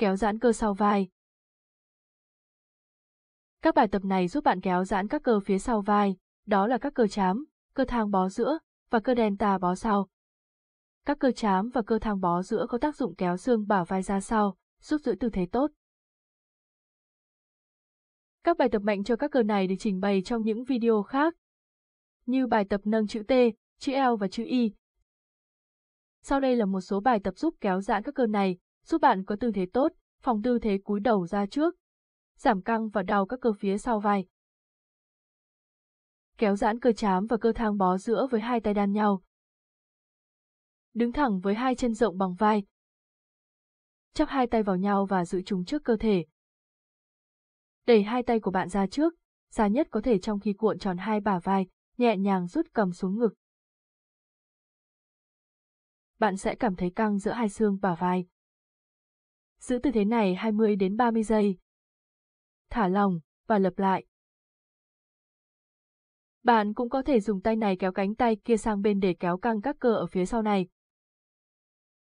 kéo giãn cơ sau vai. Các bài tập này giúp bạn kéo giãn các cơ phía sau vai, đó là các cơ chám, cơ thang bó giữa và cơ delta bó sau. Các cơ chám và cơ thang bó giữa có tác dụng kéo xương bả vai ra sau, giúp giữ tư thế tốt. Các bài tập mạnh cho các cơ này được trình bày trong những video khác, như bài tập nâng chữ T, chữ L và chữ Y. Sau đây là một số bài tập giúp kéo giãn các cơ này, giúp bạn có tư thế tốt, phòng tư thế cúi đầu ra trước, giảm căng và đau các cơ phía sau vai. Kéo giãn cơ chám và cơ thang bó giữa với hai tay đan nhau. Đứng thẳng với hai chân rộng bằng vai. Chắp hai tay vào nhau và giữ chúng trước cơ thể. Đẩy hai tay của bạn ra trước, xa nhất có thể trong khi cuộn tròn hai bả vai, nhẹ nhàng rút cầm xuống ngực. Bạn sẽ cảm thấy căng giữa hai xương bả vai. Giữ tư thế này 20 đến 30 giây. Thả lỏng và lặp lại. Bạn cũng có thể dùng tay này kéo cánh tay kia sang bên để kéo căng các cơ ở phía sau này.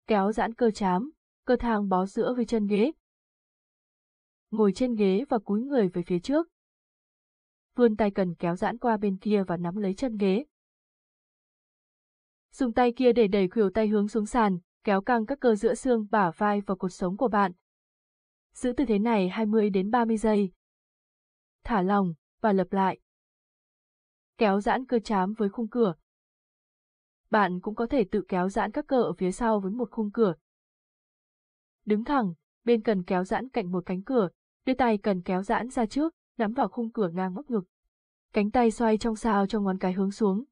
Kéo giãn cơ chám, cơ thang bó giữa với chân ghế. Ngồi trên ghế và cúi người về phía trước. Vươn tay cần kéo giãn qua bên kia và nắm lấy chân ghế. Dùng tay kia để đẩy khuỷu tay hướng xuống sàn, kéo căng các cơ giữa xương, bả vai và cột sống của bạn. Giữ tư thế này 20 đến 30 giây. Thả lỏng và lặp lại. Kéo giãn cơ chám với khung cửa. Bạn cũng có thể tự kéo giãn các cơ ở phía sau với một khung cửa. Đứng thẳng, bên cần kéo giãn cạnh một cánh cửa, đưa tay cần kéo giãn ra trước, nắm vào khung cửa ngang móc ngực. Cánh tay xoay trong sao cho ngón cái hướng xuống.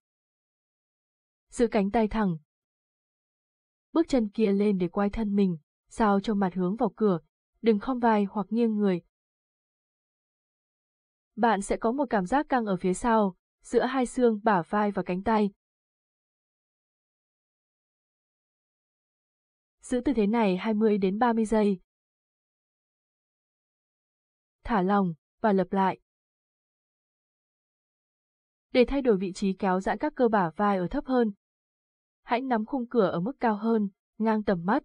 Giữ cánh tay thẳng, bước chân kia lên để quay thân mình, sao cho mặt hướng vào cửa, đừng khom vai hoặc nghiêng người. Bạn sẽ có một cảm giác căng ở phía sau, giữa hai xương bả vai và cánh tay. Giữ tư thế này 20 đến 30 giây. Thả lỏng và lặp lại. Để thay đổi vị trí kéo giãn các cơ bả vai ở thấp hơn, hãy nắm khung cửa ở mức cao hơn, ngang tầm mắt.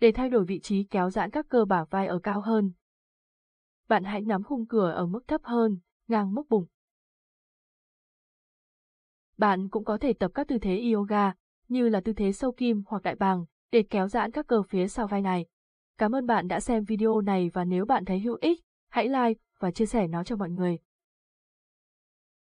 Để thay đổi vị trí kéo giãn các cơ bả vai ở cao hơn. Bạn hãy nắm khung cửa ở mức thấp hơn, ngang mức bụng. Bạn cũng có thể tập các tư thế yoga, như là tư thế sâu kim hoặc đại bàng, để kéo giãn các cơ phía sau vai này. Cảm ơn bạn đã xem video này và nếu bạn thấy hữu ích, hãy like và chia sẻ nó cho mọi người.